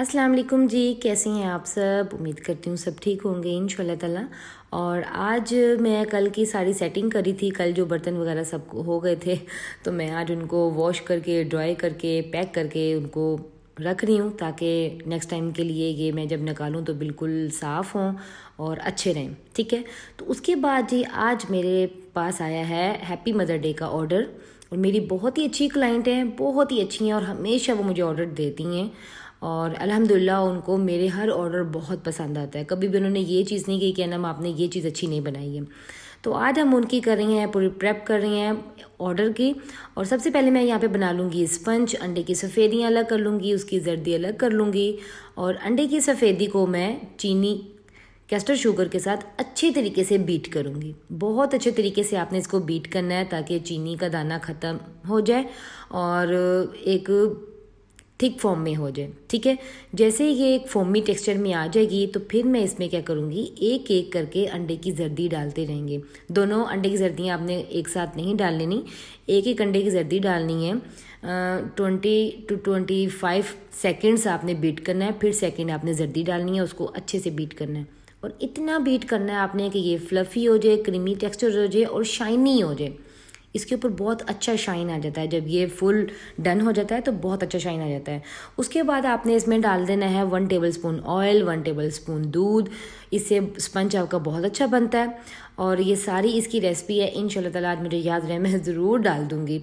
अस्सलाम जी कैसे हैं आप सब उम्मीद करती हूँ सब ठीक होंगे इन ताला और आज मैं कल की सारी सेटिंग करी थी कल जो बर्तन वगैरह सब हो गए थे तो मैं आज उनको वॉश करके ड्राई करके पैक करके उनको रख रही हूँ ताकि नेक्स्ट टाइम के लिए ये मैं जब निकालूँ तो बिल्कुल साफ़ हों और अच्छे रहें ठीक है तो उसके बाद जी आज मेरे पास आया है हैप्पी मदर डे का ऑर्डर और मेरी बहुत ही अच्छी क्लाइंट हैं बहुत ही अच्छी हैं और हमेशा वो मुझे ऑर्डर देती हैं और अलहमदिल्ला उनको मेरे हर ऑर्डर बहुत पसंद आता है कभी भी उन्होंने ये चीज़ नहीं कही कि नम आपने ये चीज़ अच्छी नहीं बनाई है तो आज हम उनकी कर रहे हैं पूरी प्रेप कर रहे हैं ऑर्डर की और सबसे पहले मैं यहाँ पे बना लूँगी स्पंज अंडे की सफ़ेदियाँ अलग कर लूँगी उसकी जर्दी अलग कर लूँगी और अंडे की सफ़ेदी को मैं चीनी कैस्टर शुगर के साथ अच्छे तरीके से बीट करूँगी बहुत अच्छे तरीके से आपने इसको बीट करना है ताकि चीनी का दाना ख़त्म हो जाए और एक थिक फॉर्म में हो जाए ठीक है जैसे ही ये एक फॉर्मी टेक्सचर में आ जाएगी तो फिर मैं इसमें क्या करूँगी एक एक करके अंडे की जर्दी डालते रहेंगे दोनों अंडे की जर्दियाँ आपने एक साथ नहीं डाल लेनी एक एक अंडे की जर्दी डालनी है twenty to twenty five seconds आपने बीट करना है फिर सेकेंड आपने जर्दी डालनी है उसको अच्छे से बीट करना है और इतना बीट करना है आपने कि ये फ्लफ़ी हो जाए क्रीमी टेक्सचर हो जाए और शाइनी हो जाए इसके ऊपर बहुत अच्छा शाइन आ जाता है जब ये फुल डन हो जाता है तो बहुत अच्छा शाइन आ जाता है उसके बाद आपने इसमें डाल देना है one tablespoon oil one tablespoon दूध इससे स्पंज आपका बहुत अच्छा बनता है और ये सारी इसकी रेसिपी है इन तला आज मुझे याद रहे मैं ज़रूर डाल दूँगी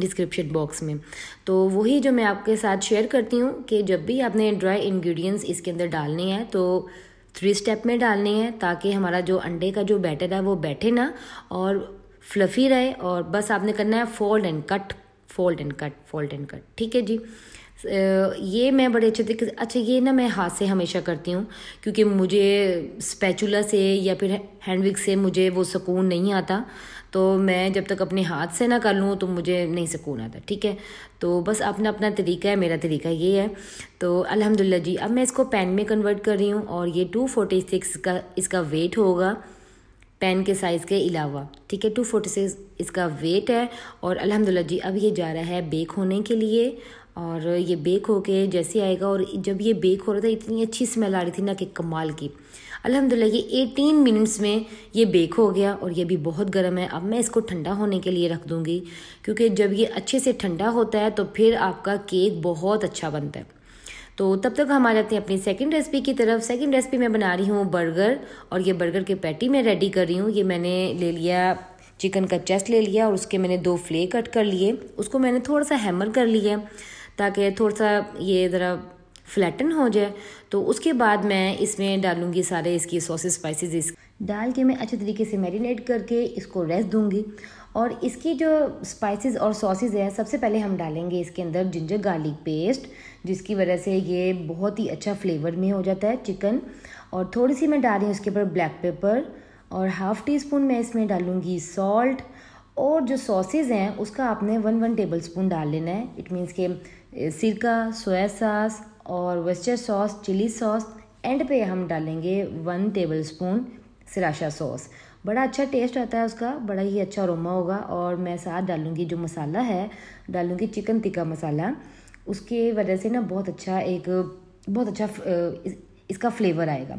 डिस्क्रिप्शन बॉक्स में तो वही जो मैं आपके साथ शेयर करती हूँ कि जब भी आपने ड्राई इन्ग्रीडियंट्स इसके अंदर डालने हैं तो थ्री स्टेप में डालने हैं ताकि हमारा जो अंडे का जो बैटर है वो बैठे ना और फ्लफ़ी रहे और बस आपने करना है fold and cut fold and cut fold and cut ठीक है जी ये मैं बड़े अच्छे तरीके से अच्छा ये ना मैं हाथ से हमेशा करती हूँ क्योंकि मुझे स्पैचुला से या फिर हैंडविक से मुझे वो सुकून नहीं आता तो मैं जब तक अपने हाथ से ना कर लूँ तो मुझे नहीं सुकून आता ठीक है तो बस अपना अपना तरीका है मेरा तरीका ये है तो अलहमदिल्ला जी अब मैं इसको पेन में कन्वर्ट कर रही हूँ और ये टू फोर्टी सिक्स का इसका वेट होगा पेन के साइज़ के अलावा ठीक है टू फोर्टी सिक्स इसका वेट है और अलहमदिल्ला जी अब ये जा रहा है बेक होने के लिए और ये बेक हो के जैसे आएगा और जब ये बेक हो रहा था इतनी अच्छी स्मेल आ रही थी ना कि कमाल की अल्हम्दुलिल्लाह ये एटीन मिनट्स में ये बेक हो गया और ये भी बहुत गर्म है अब मैं इसको ठंडा होने के लिए रख दूँगी क्योंकि जब ये अच्छे से ठंडा होता है तो फिर आपका केक बहुत अच्छा बनता है तो तब तक हम आ जाते हैं अपनी सेकंड रेसिपी की तरफ सेकंड रेसिपी मैं बना रही हूँ बर्गर और ये बर्गर के पैटी मैं रेडी कर रही हूँ ये मैंने ले लिया चिकन का चेस्ट ले लिया और उसके मैंने दो फ्ले कट कर लिए उसको मैंने थोड़ा सा हैमर कर लिया ताकि थोड़ा सा ये ज़रा फ्लैटन हो जाए तो उसके बाद मैं इसमें डालूंगी सारे इसकी सॉसेस स्पाइसेस डाल के मैं अच्छे तरीके से मैरिनेट करके इसको रेस्ट दूंगी और इसकी जो स्पाइसेस और सॉसेज हैं सबसे पहले हम डालेंगे इसके अंदर जिंजर गार्लिक पेस्ट जिसकी वजह से ये बहुत ही अच्छा फ्लेवर में हो जाता है चिकन और थोड़ी सी मैं डाल रही हूँ उसके ऊपर ब्लैक पेपर और हाफ़ टी स्पून मैं इसमें डालूँगी सॉल्ट और जो सॉसेज हैं उसका आपने वन वन टेबल स्पून डाल लेना है इट मीन्स के सिरका सोया सास और Worcester sauce chilli sauce and पे हम डालेंगे one tablespoon sriracha sauce बड़ा अच्छा टेस्ट आता है उसका बड़ा ही अच्छा रोमा होगा और मैं साथ डालूँगी जो मसाला है डालूँगी चिकन टिक्का मसाला उसके वजह से ना बहुत अच्छा एक बहुत अच्छा इसका फ्लेवर आएगा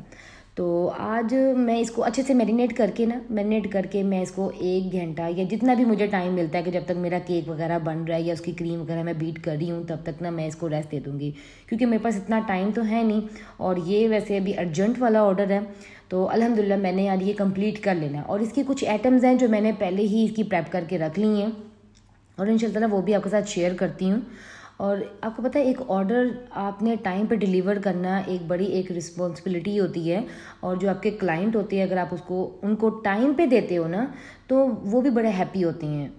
तो आज मैं इसको अच्छे से मैरिनेट करके ना मैरिनेट करके मैं इसको एक घंटा या जितना भी मुझे टाइम मिलता है कि जब तक मेरा केक वगैरह बन रहा है या उसकी क्रीम वगैरह मैं बीट कर रही हूँ तब तक ना मैं इसको रेस्ट दे दूँगी क्योंकि मेरे पास इतना टाइम तो है नहीं और ये वैसे अभी अर्जेंट वाला ऑर्डर है तो अलहमदिल्ला मैंने यार ये कम्प्लीट कर लेना और इसके कुछ आइटम्स हैं जो मैंने पहले ही इसकी प्रैप करके रख ली हैं और इन वो भी आपके साथ शेयर करती हूँ और आपको पता है एक ऑर्डर आपने टाइम पे डिलीवर करना एक बड़ी एक रिस्पॉन्सिबिलिटी होती है और जो आपके क्लाइंट होते हैं अगर आप उसको उनको टाइम पे देते हो ना तो वो भी बड़े हैप्पी होते हैं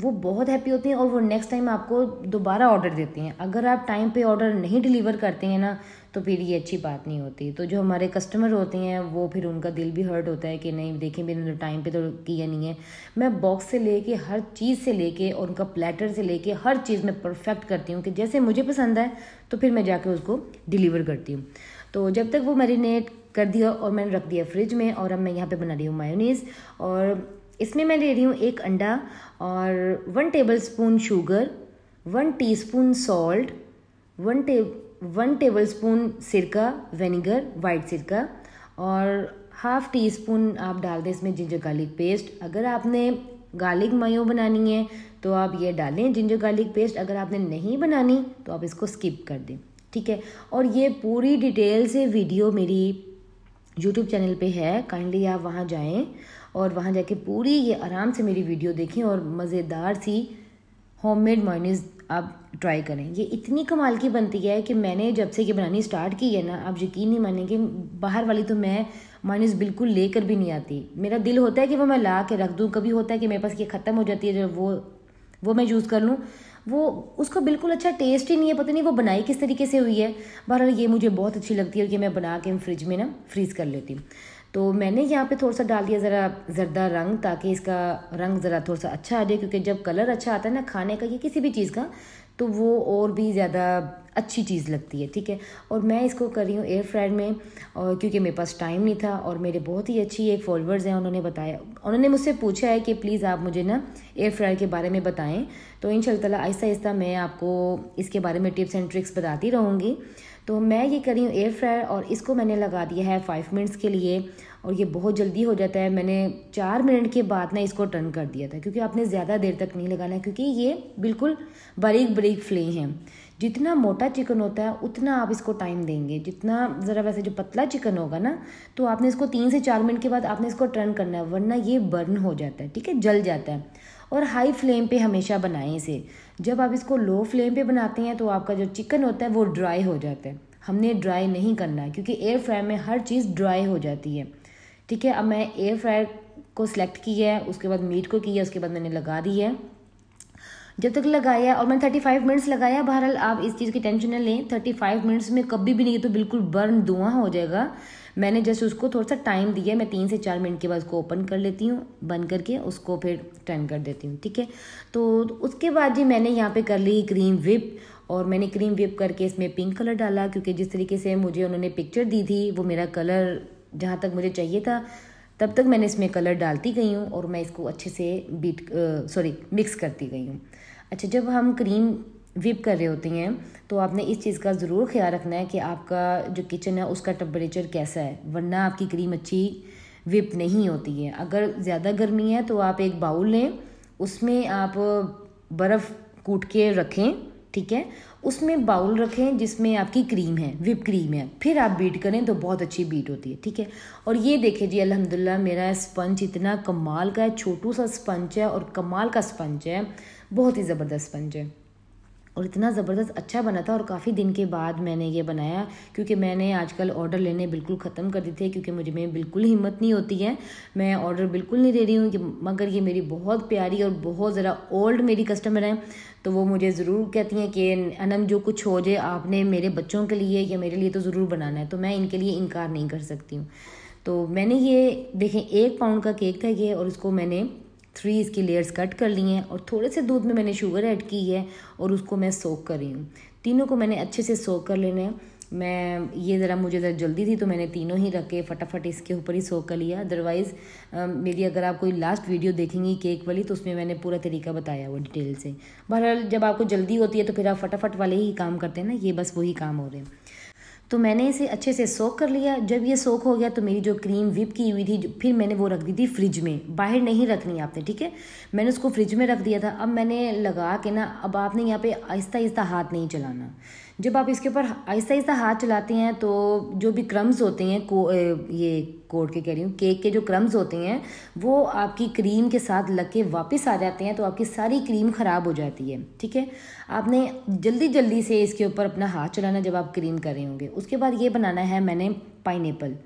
वो बहुत हैप्पी होती हैं और वो नेक्स्ट टाइम आपको दोबारा ऑर्डर देती हैं अगर आप टाइम पे ऑर्डर नहीं डिलीवर करते हैं ना तो फिर ये अच्छी बात नहीं होती तो जो हमारे कस्टमर होते हैं वो फिर उनका दिल भी हर्ट होता है कि नहीं देखें मैंने तो टाइम पे तो किया नहीं है मैं बॉक्स से लेके हर चीज़ से लेके और उनका प्लेटर से लेके हर चीज़ में परफेक्ट करती हूँ कि जैसे मुझे पसंद है तो फिर मैं जाके उसको डिलीवर करती हूँ तो जब तक वो मैरिनेट कर दिया और मैंने रख दिया फ्रिज में और अब मैं यहाँ पे बना रही हूँ मायोनीज़ और इसमें मैं ले रही हूँ एक अंडा और one tablespoon sugar one teaspoon salt one टे वन टेबल स्पून सिरका वेनेगर वाइट सिरका और हाफ़ टी स्पून आप डाल दें इसमें जिंजर गार्लिक पेस्ट अगर आपने गार्लिक मायो बनानी है तो आप ये डालें जिंजर गार्लिक पेस्ट अगर आपने नहीं बनानी तो आप इसको स्किप कर दें ठीक है और ये पूरी डिटेल से वीडियो मेरी यूट्यूब चैनल पे है काइंडली आप वहाँ जाएँ और वहाँ जाके पूरी ये आराम से मेरी वीडियो देखें और मज़ेदार सी होममेड मेड आप ट्राई करें ये इतनी कमाल की बनती है कि मैंने जब से ये बनानी स्टार्ट की है ना आप यकीन नहीं मानेंगे बाहर वाली तो मैं मायोनीज़ बिल्कुल लेकर भी नहीं आती मेरा दिल होता है कि वो मैं ला के रख दूँ कभी होता है कि मेरे पास ये ख़त्म हो जाती है जब वो वो मैं यूज़ कर लूँ वो उसका बिल्कुल अच्छा टेस्ट ही नहीं है पता नहीं वो बनाई किस तरीके से हुई है बहरहाल ये मुझे बहुत अच्छी लगती है और ये मैं बना के फ्रिज में ना फ्रीज़ कर लेती हूँ तो मैंने यहाँ पे थोड़ा सा डाल दिया ज़रा जरदा रंग ताकि इसका रंग ज़रा थोड़ा सा अच्छा आ जाए क्योंकि जब कलर अच्छा आता है ना खाने का या किसी भी चीज़ का तो वो और भी ज़्यादा अच्छी चीज़ लगती है ठीक है और मैं इसको कर रही हूँ एयर फ्रायर में और क्योंकि मेरे पास टाइम नहीं था और मेरे बहुत ही अच्छी एक फॉलोअर्स हैं उन्होंने बताया उन्होंने मुझसे पूछा है कि प्लीज़ आप मुझे ना एयर फ्रायर के बारे में बताएं तो इन शाला आहिस्ता आहिस्ता मैं आपको इसके बारे में टिप्स एंड ट्रिक्स बताती रहूँगी तो मैं ये कर रही हूँ एयर फ्रायर और इसको मैंने लगा दिया है फाइव मिनट्स के लिए और ये बहुत जल्दी हो जाता है मैंने चार मिनट के बाद ना इसको टर्न कर दिया था क्योंकि आपने ज़्यादा देर तक नहीं लगाना है क्योंकि ये बिल्कुल बारीक बारीक फ्ले हैं जितना मोटा चिकन होता है उतना आप इसको टाइम देंगे जितना ज़रा वैसे जो पतला चिकन होगा ना तो आपने इसको तीन से चार मिनट के बाद आपने इसको टर्न करना है वरना ये बर्न हो जाता है ठीक है जल जाता है और हाई फ्लेम पे हमेशा बनाएं इसे जब आप इसको लो फ्लेम पे बनाते हैं तो आपका जो चिकन होता है वो ड्राई हो जाता है हमने ड्राई नहीं करना क्योंकि एयर फ्राई में हर चीज़ ड्राई हो जाती है ठीक है अब मैं एयर फ्रायर को सिलेक्ट किया है उसके बाद मीट को किया उसके बाद मैंने लगा दी है जब तक लगाया और मैंने थर्टी फाइव मिनट्स लगाया बहरहाल आप इस चीज़ की टेंशन न लें थर्टी फाइव मिनट्स में कभी भी नहीं तो बिल्कुल बर्न धुआं हो जाएगा मैंने जस्ट उसको थोड़ा सा टाइम दिया मैं तीन से चार मिनट के बाद उसको ओपन कर लेती हूँ बंद करके उसको फिर टर्न कर देती हूँ ठीक है तो उसके बाद जी मैंने यहाँ पे कर ली क्रीम विप और मैंने क्रीम विप करके इसमें पिंक कलर डाला क्योंकि जिस तरीके से मुझे उन्होंने पिक्चर दी थी वो मेरा कलर जहाँ तक मुझे चाहिए था तब तक मैंने इसमें कलर डालती गई हूँ और मैं इसको अच्छे से बीट सॉरी मिक्स करती गई हूँ अच्छा जब हम क्रीम विप कर रहे होती हैं तो आपने इस चीज़ का ज़रूर ख्याल रखना है कि आपका जो किचन है उसका टेम्परेचर कैसा है वरना आपकी क्रीम अच्छी विप नहीं होती है अगर ज़्यादा गर्मी है तो आप एक बाउल लें उसमें आप बर्फ़ कूट के रखें ठीक है उसमें बाउल रखें जिसमें आपकी क्रीम है विप क्रीम है फिर आप बीट करें तो बहुत अच्छी बीट होती है ठीक है और ये देखें जी अल्हम्दुलिल्लाह मेरा स्पंज इतना कमाल का है छोटू सा स्पंज है और कमाल का स्पंज है बहुत ही ज़बरदस्त स्पंज है और इतना ज़बरदस्त अच्छा बना था और काफ़ी दिन के बाद मैंने ये बनाया क्योंकि मैंने आजकल ऑर्डर लेने बिल्कुल ख़त्म कर दिए थे क्योंकि मुझे में बिल्कुल हिम्मत नहीं होती है मैं ऑर्डर बिल्कुल नहीं दे रही हूँ मगर ये मेरी बहुत प्यारी और बहुत ज़रा ओल्ड मेरी कस्टमर हैं तो वो मुझे ज़रूर कहती हैं कि अनम जो कुछ हो जाए आपने मेरे बच्चों के लिए या मेरे लिए तो ज़रूर बनाना है तो मैं इनके लिए इनकार नहीं कर सकती हूँ तो मैंने ये देखें एक पाउंड का केक था ये और उसको मैंने थ्री इसकी लेयर्स कट कर ली हैं और थोड़े से दूध में मैंने शुगर ऐड की है और उसको मैं सोक कर रही हूँ तीनों को मैंने अच्छे से सोक कर लेना है मैं ये ज़रा मुझे ज़रा जल्दी थी तो मैंने तीनों ही रखे फटाफट इसके ऊपर ही सो कर लिया अदरवाइज़ मेरी अगर आप कोई लास्ट वीडियो देखेंगी केक वाली तो उसमें मैंने पूरा तरीका बताया वो डिटेल से बहरहाल जब आपको जल्दी होती है तो फिर आप फटाफट वाले ही काम करते हैं ना ये बस वही काम हो रहे हैं तो मैंने इसे अच्छे से सोख कर लिया जब ये सोख हो गया तो मेरी जो क्रीम विप की हुई थी फिर मैंने वो रख दी थी फ्रिज में बाहर नहीं रखनी आपने ठीक है मैंने उसको फ्रिज में रख दिया था अब मैंने लगा के ना अब आपने यहाँ पे आहिस्ता आहिस्ता हाथ नहीं चलाना जब आप इसके ऊपर आहिस्ता आहिस्ता हाथ चलाते हैं तो जो भी क्रम्स होते हैं को ये कोड के कह रही हूँ केक के जो क्रम्स होते हैं वो आपकी क्रीम के साथ लग के वापस आ जाते हैं तो आपकी सारी क्रीम ख़राब हो जाती है ठीक है आपने जल्दी जल्दी से इसके ऊपर अपना हाथ चलाना जब आप क्रीम कर रहे होंगे उसके बाद ये बनाना है मैंने पाइनएपल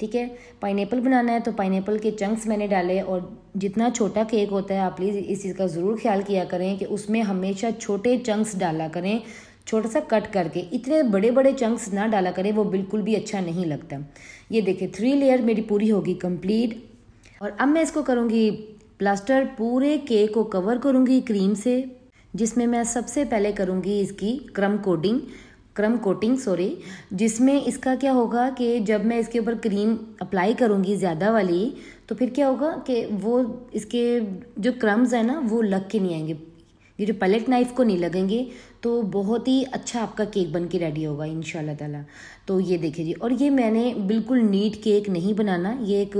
ठीक है पाइनएपल बनाना है तो पाइनएपल के चंक्स मैंने डाले और जितना छोटा केक होता है आप प्लीज़ इस चीज़ का ज़रूर ख्याल किया करें कि उसमें हमेशा छोटे चंक्स डाला करें छोटा सा कट करके इतने बड़े बड़े चंक्स ना डाला करें वो बिल्कुल भी अच्छा नहीं लगता ये देखिए थ्री लेयर मेरी पूरी होगी कंप्लीट और अब मैं इसको करूँगी प्लास्टर पूरे केक को कवर करूँगी क्रीम से जिसमें मैं सबसे पहले करूँगी इसकी क्रम कोटिंग क्रम कोटिंग सॉरी जिसमें इसका क्या होगा कि जब मैं इसके ऊपर क्रीम अप्लाई करूँगी ज़्यादा वाली तो फिर क्या होगा कि वो इसके जो क्रम्स हैं ना वो लग के नहीं आएंगे ये जो पैलेट नाइफ को नहीं लगेंगे तो बहुत ही अच्छा आपका केक बन के रेडी होगा इन ताला तो ये देखिए जी और ये मैंने बिल्कुल नीट केक नहीं बनाना ये एक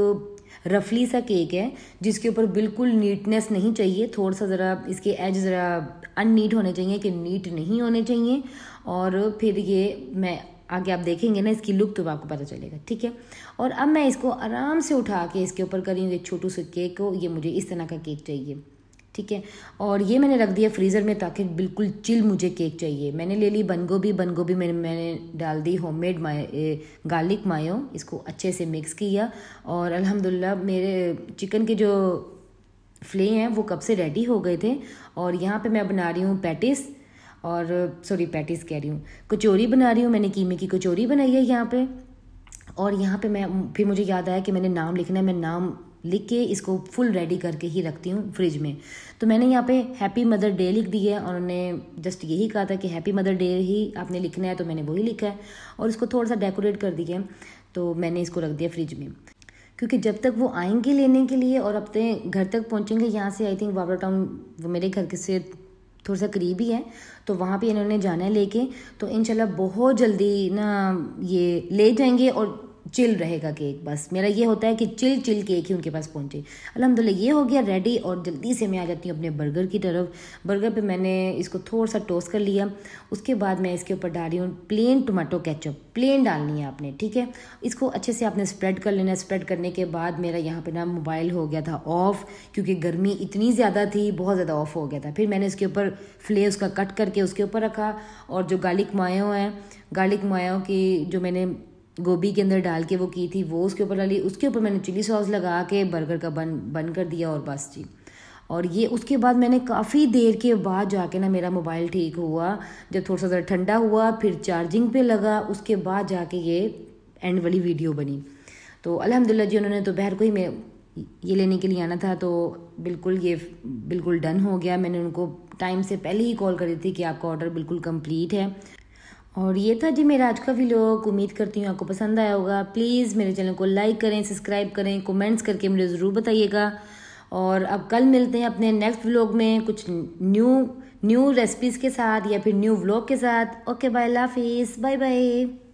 रफली सा केक है जिसके ऊपर बिल्कुल नीटनेस नहीं चाहिए थोड़ा सा ज़रा इसके एज ज़रा अननीट होने चाहिए कि नीट नहीं होने चाहिए और फिर ये मैं आगे आप देखेंगे ना इसकी लुक तो आपको पता चलेगा ठीक है और अब मैं इसको आराम से उठा के इसके ऊपर करी हूँ एक छोटू से केक को ये मुझे इस तरह का केक चाहिए ठीक है और ये मैंने रख दिया फ्रीज़र में ताकि बिल्कुल चिल मुझे केक चाहिए मैंने ले ली बंद गोभी बंद गोभी मैंने मैंने डाल दी होममेड मेड गार्लिक मायो इसको अच्छे से मिक्स किया और अल्हम्दुलिल्लाह मेरे चिकन के जो फ्ले हैं वो कब से रेडी हो गए थे और यहाँ पे मैं बना रही हूँ पैटिस और सॉरी पैटिस कह रही हूँ कचौरी बना रही हूँ मैंने कीमे की कचौरी बनाई है यहाँ पर और यहाँ पे मैं फिर मुझे याद आया कि मैंने नाम लिखना है मैं नाम लिख के इसको फुल रेडी करके ही रखती हूँ फ्रिज में तो मैंने यहाँ पे हैप्पी मदर डे लिख दी है और उन्होंने जस्ट यही कहा था कि हैप्पी मदर डे ही आपने लिखना है तो मैंने वही लिखा है और इसको थोड़ा सा डेकोरेट कर दिया तो मैंने इसको रख दिया फ्रिज में क्योंकि जब तक वो आएंगे लेने के लिए और अपने घर तक पहुँचेंगे यहाँ से आई थिंक बाबरा टाउन वो मेरे घर के से थोड़ा सा करीब ही है तो वहाँ पे इन्होंने जाना है लेके तो इनशाला बहुत जल्दी ना ये ले जाएंगे और चिल रहेगा केक बस मेरा ये होता है कि चिल चिल केक ही उनके पास पहुँचे अलहमदिल्ला ये हो गया रेडी और जल्दी से मैं आ जाती हूँ अपने बर्गर की तरफ बर्गर पे मैंने इसको थोड़ा सा टोस्ट कर लिया उसके बाद मैं इसके ऊपर डाल रही हूँ प्लेन टमाटो केचप प्लेन डालनी है आपने ठीक है इसको अच्छे से आपने स्प्रेड कर लेना स्प्रेड करने के बाद मेरा यहाँ पर ना मोबाइल हो गया था ऑफ़ क्योंकि गर्मी इतनी ज़्यादा थी बहुत ज़्यादा ऑफ़ हो गया था फिर मैंने इसके ऊपर फ्ले उसका कट करके उसके ऊपर रखा और जो गार्लिक मायो है गार्लिक मायो की जो मैंने गोभी के अंदर डाल के वो की थी वो उसके ऊपर डाली उसके ऊपर मैंने चिली सॉस लगा के बर्गर का बन बन कर दिया और बस जी और ये उसके बाद मैंने काफ़ी देर के बाद जाके ना मेरा मोबाइल ठीक हुआ जब थोड़ा सा ठंडा हुआ फिर चार्जिंग पे लगा उसके बाद जाके ये एंड वाली वीडियो बनी तो अलहमदिल्ला जी उन्होंने दोपहर को ही मैं ये लेने के लिए आना था तो बिल्कुल ये बिल्कुल डन हो गया मैंने उनको टाइम से पहले ही कॉल करी थी कि आपका ऑर्डर बिल्कुल कम्प्लीट है और ये था जी मेरा आज का व्लॉग उम्मीद करती हूँ आपको पसंद आया होगा प्लीज़ मेरे चैनल को लाइक करें सब्सक्राइब करें कमेंट्स करके मुझे ज़रूर बताइएगा और अब कल मिलते हैं अपने नेक्स्ट व्लॉग में कुछ न्यू न्यू रेसिपीज़ के साथ या फिर न्यू व्लॉग के साथ ओके बाय लाफिज़ बाय बाय